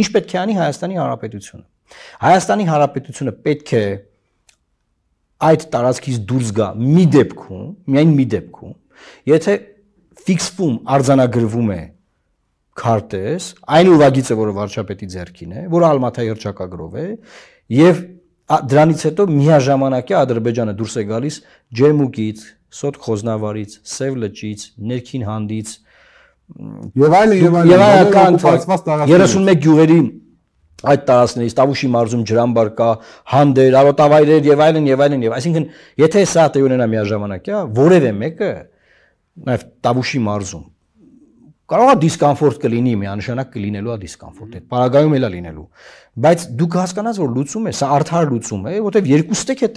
Ինչ պետք է անի Հայաստանի Հանրապետությունը։ Հայաստանի Հանրապետությունը պետք է այդ տարածքից դուրս գա մի դեպքում, միայն մի դեպքում, եթե ֆիքսվում արձանագրվում է քարտեզ, այն ուղագիծը, որը վարչապետի ձեռքին է, որը Ալմատայի հրճակագրով է, եւ դրանից հետո միաժամանակի Ադրբեջանը դուրս է գալիս Ջերմուկից, Սոտ Խոզնավարից, Սև լճից, Ներքին հանդից, Եվ այլն, եւ այլն։ Եվ այլն, 31 գյուղերի այդ տարածքներից Տավուշի մարզում ջրամբար կա, հանդեր, արոտավայրեր եւ այլն եւ այլն եւ այսինքն եթե սա տեղի ունենա միաժամանակ, հա, որևէ մեկը նաեւ Տավուշի մարզում կարող է դիսկոմֆորտ կլինի, միանշանակ կլինելու է դիսկոմֆորտ։ Այդ պարագայում էլա լինելու։ Բայց դուք հասկանաս որ լուծում է, սա արդար լուծում է, որտեվ երկու ստեք է